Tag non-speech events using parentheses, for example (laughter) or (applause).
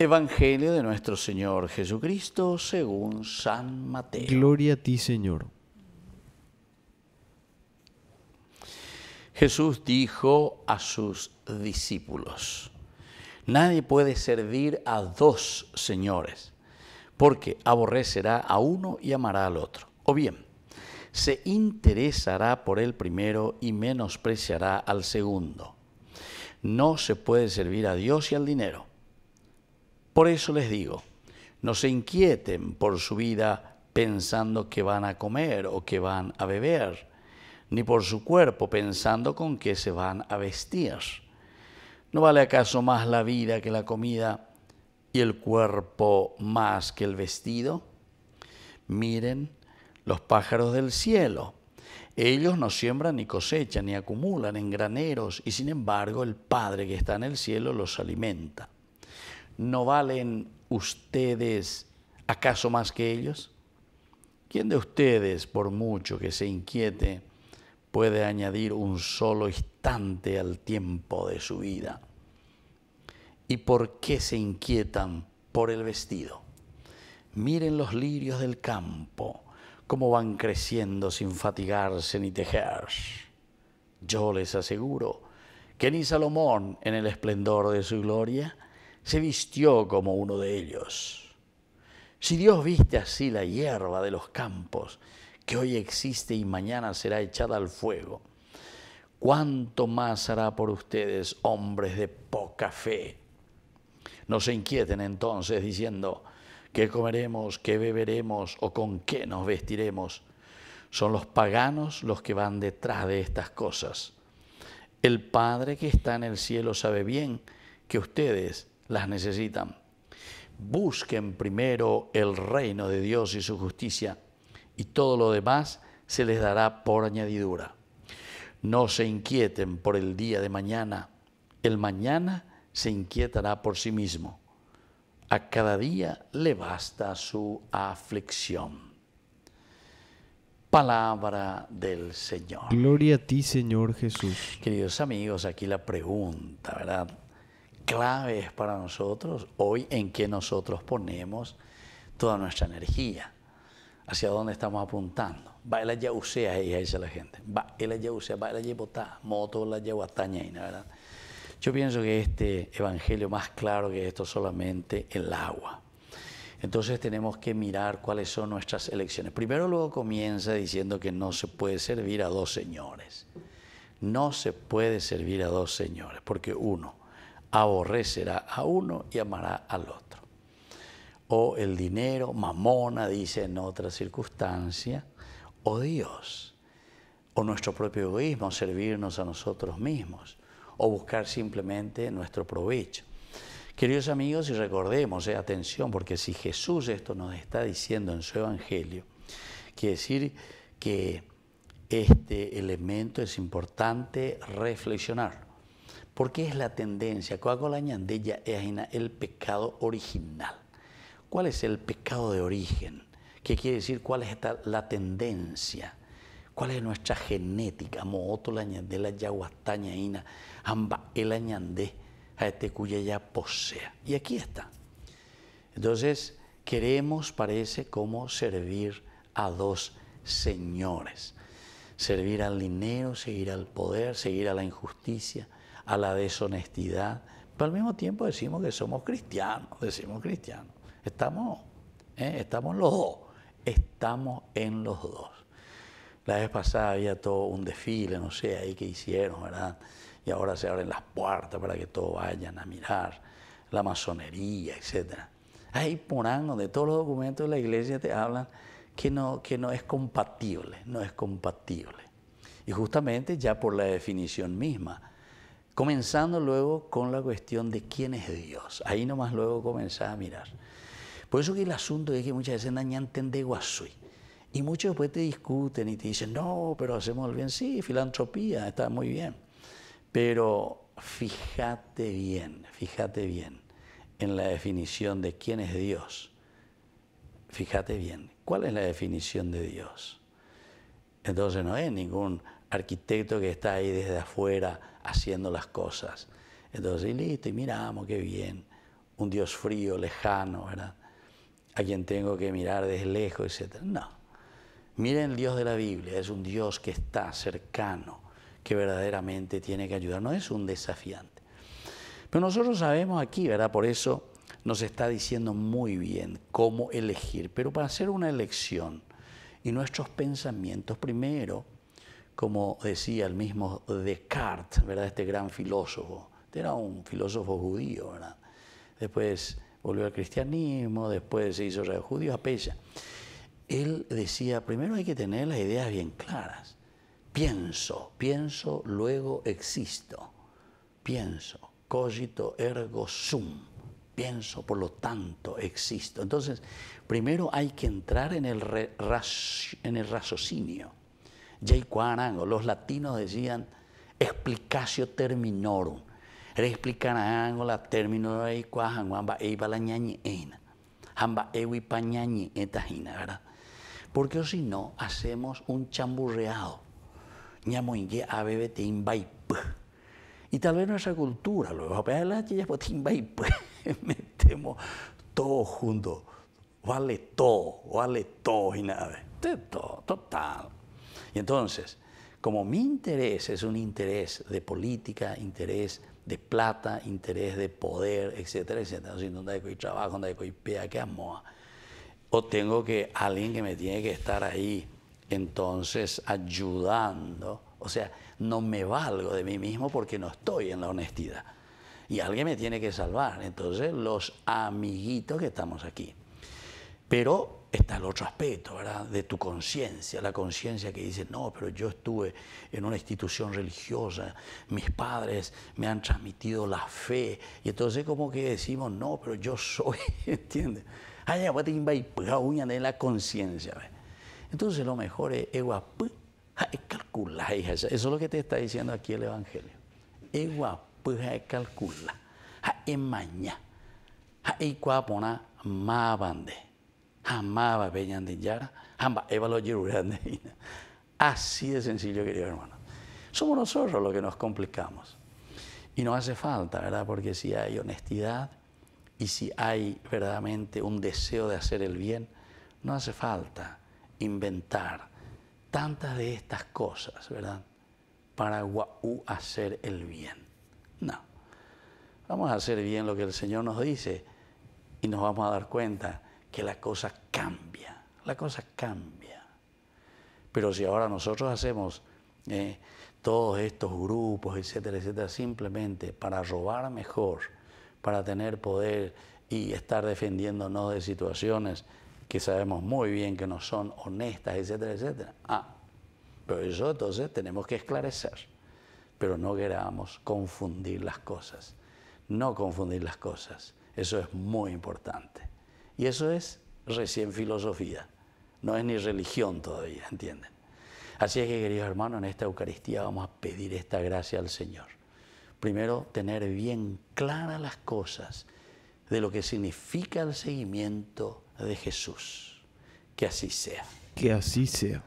Evangelio de nuestro Señor Jesucristo según San Mateo. Gloria a ti, Señor. Jesús dijo a sus discípulos, nadie puede servir a dos señores, porque aborrecerá a uno y amará al otro. O bien, se interesará por el primero y menospreciará al segundo. No se puede servir a Dios y al dinero por eso les digo, no se inquieten por su vida pensando que van a comer o que van a beber, ni por su cuerpo pensando con qué se van a vestir. ¿No vale acaso más la vida que la comida y el cuerpo más que el vestido? Miren los pájaros del cielo. Ellos no siembran ni cosechan ni acumulan en graneros y sin embargo el Padre que está en el cielo los alimenta. ¿no valen ustedes acaso más que ellos? ¿Quién de ustedes, por mucho que se inquiete, puede añadir un solo instante al tiempo de su vida? ¿Y por qué se inquietan por el vestido? Miren los lirios del campo, cómo van creciendo sin fatigarse ni tejer. Yo les aseguro que ni Salomón, en el esplendor de su gloria, se vistió como uno de ellos. Si Dios viste así la hierba de los campos, que hoy existe y mañana será echada al fuego, ¿cuánto más hará por ustedes, hombres de poca fe? No se inquieten entonces diciendo, ¿qué comeremos, qué beberemos o con qué nos vestiremos? Son los paganos los que van detrás de estas cosas. El Padre que está en el cielo sabe bien que ustedes las necesitan. Busquen primero el reino de Dios y su justicia y todo lo demás se les dará por añadidura. No se inquieten por el día de mañana. El mañana se inquietará por sí mismo. A cada día le basta su aflicción. Palabra del Señor. Gloria a ti, Señor Jesús. Queridos amigos, aquí la pregunta, ¿verdad? clave es para nosotros hoy en que nosotros ponemos toda nuestra energía, hacia dónde estamos apuntando. Va el yausea, ella dice la gente. Va el yausea, va el botá, moto la guataña, ¿verdad? Yo pienso que este evangelio más claro que esto solamente el agua. Entonces tenemos que mirar cuáles son nuestras elecciones. Primero luego comienza diciendo que no se puede servir a dos señores. No se puede servir a dos señores, porque uno, aborrecerá a uno y amará al otro. O el dinero, mamona, dice en otra circunstancia, o Dios, o nuestro propio egoísmo, servirnos a nosotros mismos, o buscar simplemente nuestro provecho. Queridos amigos, y recordemos, eh, atención, porque si Jesús esto nos está diciendo en su Evangelio, quiere decir que este elemento es importante reflexionar. Porque es la tendencia. Coca-Cola ñandella es el pecado original. ¿Cuál es el pecado de origen? ¿Qué quiere decir cuál es la tendencia? ¿Cuál es nuestra genética? la ñandela el añandé, a este cuya ya posea. Y aquí está. Entonces, queremos, parece, cómo servir a dos señores. Servir al dinero, seguir al poder, seguir a la injusticia a la deshonestidad, pero al mismo tiempo decimos que somos cristianos, decimos cristianos. Estamos, ¿eh? estamos los dos, estamos en los dos. La vez pasada había todo un desfile, no sé, ahí que hicieron, ¿verdad? Y ahora se abren las puertas para que todos vayan a mirar la masonería, etc. ahí porán donde todos los documentos de la iglesia te hablan que no, que no es compatible, no es compatible. Y justamente ya por la definición misma, Comenzando luego con la cuestión de quién es Dios. Ahí nomás luego comenzás a mirar. Por eso que el asunto es que muchas veces dañan guasui. Y muchos después te discuten y te dicen, no, pero hacemos el bien. Sí, filantropía, está muy bien. Pero fíjate bien, fíjate bien en la definición de quién es Dios. Fíjate bien, ¿cuál es la definición de Dios? Entonces no es ningún arquitecto que está ahí desde afuera haciendo las cosas. Entonces, y listo, y miramos, qué bien. Un Dios frío, lejano, ¿verdad? A quien tengo que mirar desde lejos, etc. No. Miren el Dios de la Biblia, es un Dios que está cercano, que verdaderamente tiene que ayudarnos. Es un desafiante. Pero nosotros sabemos aquí, ¿verdad? Por eso nos está diciendo muy bien cómo elegir. Pero para hacer una elección y nuestros pensamientos primero, como decía el mismo Descartes, ¿verdad? este gran filósofo. era un filósofo judío, ¿verdad? Después volvió al cristianismo, después se hizo judío a Él decía, primero hay que tener las ideas bien claras. Pienso, pienso, luego existo. Pienso, cogito ergo sum. Pienso, por lo tanto, existo. Entonces, primero hay que entrar en el, en el raciocinio Jay o los latinos decían explicacio terminorum. Explicarán la término de cuajan, hamba e balañañe ena, hamba e wipañañe etajina, ¿verdad? Porque si no, hacemos un chamburreado. Ñamoingue a bebe timbaip. Y tal vez nuestra cultura, luego, para la chilla, pues te (laughs) metemos todo junto, vale todo, vale todo, y De todo, total. Y entonces, como mi interés es un interés de política, interés de plata, interés de poder, etcétera, etcétera, si no hay trabajo, no hay pea, que amo, o tengo que alguien que me tiene que estar ahí, entonces ayudando, o sea, no me valgo de mí mismo porque no estoy en la honestidad. Y alguien me tiene que salvar, entonces los amiguitos que estamos aquí. Pero está el otro aspecto, ¿verdad? De tu conciencia, la conciencia que dice, no, pero yo estuve en una institución religiosa, mis padres me han transmitido la fe, y entonces como que decimos, no, pero yo soy, (laughs) ¿entiendes? Ay, pues, pues, en la conciencia. Entonces lo mejor es, calcula, eso es lo que te está diciendo aquí el Evangelio. Ewa calcula, ha mañana, ha más bande amaba amaba amba Así de sencillo, querido hermano. Somos nosotros los que nos complicamos. Y no hace falta, ¿verdad? Porque si hay honestidad y si hay verdaderamente un deseo de hacer el bien, no hace falta inventar tantas de estas cosas, ¿verdad? Para hacer el bien. No. Vamos a hacer bien lo que el Señor nos dice y nos vamos a dar cuenta que la cosa cambia, la cosa cambia. Pero si ahora nosotros hacemos eh, todos estos grupos, etcétera, etcétera, simplemente para robar mejor, para tener poder y estar defendiéndonos de situaciones que sabemos muy bien que no son honestas, etcétera, etcétera. Ah, pero eso entonces tenemos que esclarecer. Pero no queramos confundir las cosas. No confundir las cosas. Eso es muy importante. Y eso es recién filosofía, no es ni religión todavía, ¿entienden? Así es que, queridos hermanos, en esta Eucaristía vamos a pedir esta gracia al Señor. Primero, tener bien claras las cosas de lo que significa el seguimiento de Jesús. Que así sea. Que así sea.